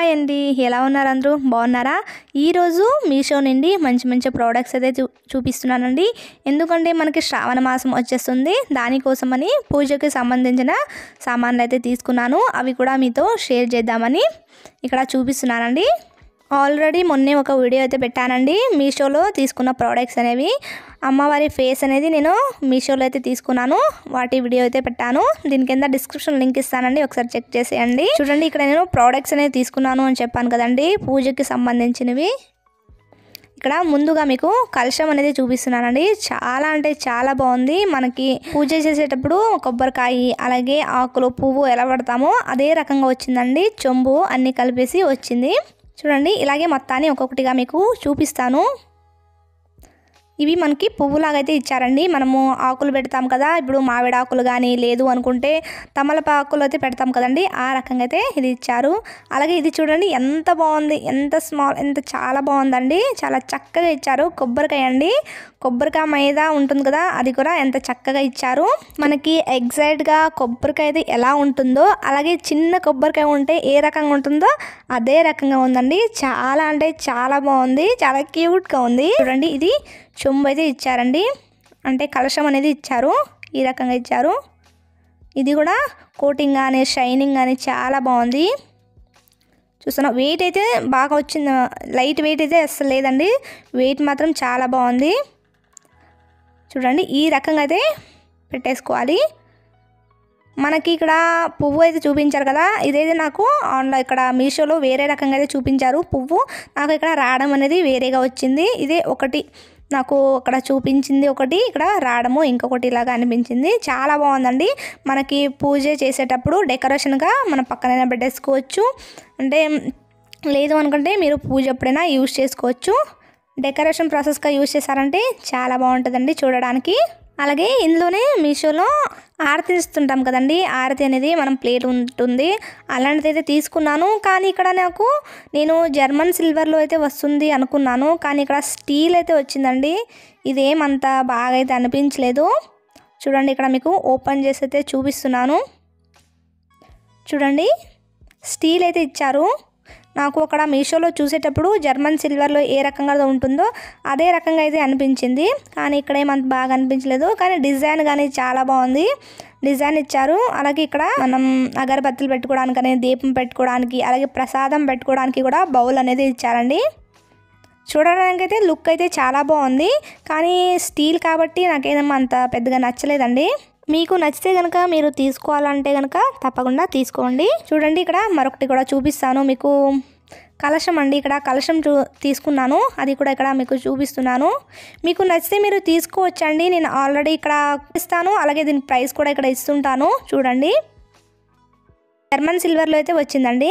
hi అండి ఎలా ఉన్నారు అందరూ బాగున్నారా ఈరోజు మీషో నుండి మంచి మంచి ప్రోడక్ట్స్ అయితే చూ చూపిస్తున్నానండి ఎందుకంటే మనకి శ్రావణ మాసం వచ్చేస్తుంది దానికోసమని పూజకి సంబంధించిన సామాన్లు అయితే తీసుకున్నాను అవి కూడా మీతో షేర్ చేద్దామని ఇక్కడ చూపిస్తున్నానండి ఆల్రెడీ మొన్నే ఒక వీడియో అయితే పెట్టానండి మీషోలో తీసుకున్న ప్రోడక్ట్స్ అనేవి అమ్మవారి ఫేస్ అనేది నేను మీషోలో అయితే తీసుకున్నాను వాటి వీడియో అయితే పెట్టాను దీని కింద డిస్క్రిప్షన్ లింక్ ఇస్తానండి ఒకసారి చెక్ చేసేయండి చూడండి ఇక్కడ నేను ప్రోడక్ట్స్ అనేది తీసుకున్నాను అని చెప్పాను కదండి పూజకి సంబంధించినవి ఇక్కడ ముందుగా మీకు కలశం అనేది చూపిస్తున్నానండి చాలా అంటే చాలా బాగుంది మనకి పూజ చేసేటప్పుడు కొబ్బరికాయ అలాగే ఆకులు పువ్వు ఎలా పడతామో అదే రకంగా వచ్చిందండి చెంబు అన్నీ కలిపేసి వచ్చింది చూడండి ఇలాగే మొత్తాన్ని ఒక్కొక్కటిగా మీకు చూపిస్తాను ఇవి మనకి పువ్వులాగైతే ఇచ్చారండి మనము ఆకులు పెడతాం కదా ఇప్పుడు మామిడి ఆకులు కానీ లేదు అనుకుంటే తమలపాకులు అయితే పెడతాం కదండి ఆ రకంగా అయితే ఇది ఇచ్చారు అలాగే ఇది చూడండి ఎంత బాగుంది ఎంత స్మాల్ ఎంత చాలా బాగుందండి చాలా చక్కగా ఇచ్చారు కొబ్బరికాయ అండి కొబ్బరికాయ మైదా ఉంటుంది కదా అది కూడా ఎంత చక్కగా ఇచ్చారు మనకి ఎగ్జాక్ట్గా కొబ్బరికాయ అయితే ఎలా ఉంటుందో అలాగే చిన్న కొబ్బరికాయ ఉంటే ఏ రకంగా ఉంటుందో అదే రకంగా ఉందండి చాలా అంటే చాలా బాగుంది చాలా క్యూట్గా ఉంది చూడండి ఇది చెంబు అయితే ఇచ్చారండి అంటే కలశం అనేది ఇచ్చారు ఈ రకంగా ఇచ్చారు ఇది కూడా కోటింగ్ కానీ షైనింగ్ కానీ చాలా బాగుంది చూస్తున్నా వెయిట్ అయితే బాగా వచ్చింది లైట్ వెయిట్ అయితే అస్సలు లేదండి వెయిట్ మాత్రం చాలా బాగుంది చూడండి ఈ రకంగా అయితే పెట్టేసుకోవాలి మనకి ఇక్కడ పువ్వు అయితే చూపించారు కదా ఇదైతే నాకు ఆన్లో ఇక్కడ మీషోలో వేరే రకంగా అయితే చూపించారు పువ్వు నాకు ఇక్కడ రావడం అనేది వేరేగా వచ్చింది ఇదే ఒకటి నాకు అక్కడ చూపించింది ఒకటి ఇక్కడ రావడము ఇంకొకటి ఇలాగా అనిపించింది చాలా బాగుందండి మనకి పూజ చేసేటప్పుడు డెకరేషన్గా మన పక్కనైనా పెట్టేసుకోవచ్చు అంటే లేదు అనుకుంటే మీరు పూజ ఎప్పుడైనా యూజ్ చేసుకోవచ్చు డెకరేషన్ ప్రాసెస్గా యూజ్ చేశారంటే చాలా బాగుంటుందండి చూడడానికి అలాగే ఇందులోనే మీషోలో ఆరతి ఇస్తుంటాం కదండి ఆరతి అనేది మనం ప్లేట్ ఉంటుంది అలాంటిది అయితే తీసుకున్నాను కానీ ఇక్కడ నాకు నేను జర్మన్ సిల్వర్లో అయితే వస్తుంది అనుకున్నాను కానీ ఇక్కడ స్టీల్ అయితే వచ్చిందండి ఇదేమంత బాగా అయితే అనిపించలేదు చూడండి ఇక్కడ మీకు ఓపెన్ చేసి అయితే చూపిస్తున్నాను చూడండి స్టీల్ అయితే ఇచ్చారు నాకు అక్కడ మీషోలో చూసేటప్పుడు జర్మన్ సిల్వర్లో ఏ రకంగా ఉంటుందో అదే రకంగా అయితే అనిపించింది కానీ ఇక్కడ ఏమంత బాగా అనిపించలేదు కానీ డిజైన్ కానీ చాలా బాగుంది డిజైన్ ఇచ్చారు అలాగే ఇక్కడ మనం అగరబత్తులు పెట్టుకోవడానికి అనేది దీపం పెట్టుకోవడానికి అలాగే ప్రసాదం పెట్టుకోవడానికి కూడా బౌల్ అనేది ఇచ్చారండి చూడడానికి అయితే లుక్ అయితే చాలా బాగుంది కానీ స్టీల్ కాబట్టి నాకేదమ్మా అంత పెద్దగా నచ్చలేదండి మీకు నచ్చితే కనుక మీరు తీసుకోవాలంటే కనుక తప్పకుండా తీసుకోండి చూడండి ఇక్కడ మరొకటి కూడా చూపిస్తాను మీకు కలశం అండి ఇక్కడ కలశం చూ తీసుకున్నాను అది కూడా ఇక్కడ మీకు చూపిస్తున్నాను మీకు నచ్చితే మీరు తీసుకోవచ్చండి నేను ఆల్రెడీ ఇక్కడ ఇస్తాను అలాగే దీని ప్రైస్ కూడా ఇక్కడ ఇస్తుంటాను చూడండి జర్మన్ సిల్వర్లో అయితే వచ్చిందండి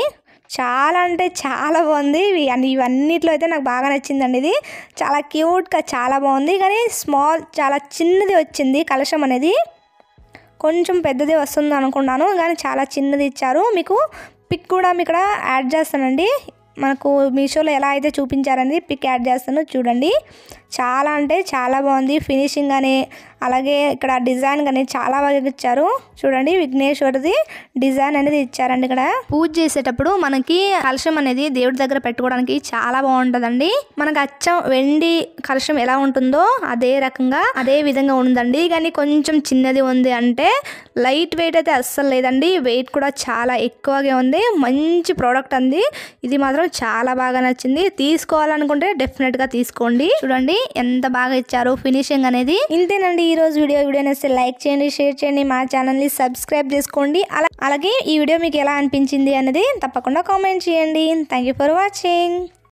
చాలా అంటే చాలా బాగుంది అండ్ ఇవన్నిట్లో అయితే నాకు బాగా నచ్చిందండి ఇది చాలా క్యూట్గా చాలా బాగుంది కానీ స్మాల్ చాలా చిన్నది వచ్చింది కలశం అనేది కొంచెం పెద్దది వస్తుంది అనుకున్నాను కానీ చాలా చిన్నది ఇచ్చారు మీకు పిక్ కూడా మీకు ఇక్కడ యాడ్ చేస్తానండి మనకు మీషోలో ఎలా అయితే చూపించారనేది పిక్ యాడ్ చేస్తాను చూడండి చాలా అంటే చాలా బాగుంది ఫినిషింగ్ అని అలాగే ఇక్కడ డిజైన్ కానీ చాలా బాగా ఇచ్చారు చూడండి విఘ్నేశ్వరిది డిజైన్ అనేది ఇచ్చారండి ఇక్కడ పూజ చేసేటప్పుడు మనకి కలుషం అనేది దేవుడి దగ్గర పెట్టుకోవడానికి చాలా బాగుంటుందండి మనకు అచ్చం వెండి కలుషం ఎలా ఉంటుందో అదే రకంగా అదే విధంగా ఉందండి కానీ కొంచెం చిన్నది ఉంది అంటే లైట్ వెయిట్ అయితే అస్సలు లేదండి వెయిట్ కూడా చాలా ఎక్కువగా ఉంది మంచి ప్రోడక్ట్ అంది ఇది మాత్రం చాలా బాగా నచ్చింది తీసుకోవాలనుకుంటే డెఫినెట్గా తీసుకోండి చూడండి చూడండి ఎంత బాగా ఇచ్చారు ఫినిషింగ్ అనేది ఇంతేనండి ఈ రోజు వీడియో వీడియో నేస్తే లైక్ చేయండి షేర్ చేయండి మా ఛానల్ ని సబ్స్క్రైబ్ చేసుకోండి అలా అలాగే ఈ వీడియో మీకు ఎలా అనిపించింది అనేది తప్పకుండా కామెంట్ చేయండి థ్యాంక్ ఫర్ వాచింగ్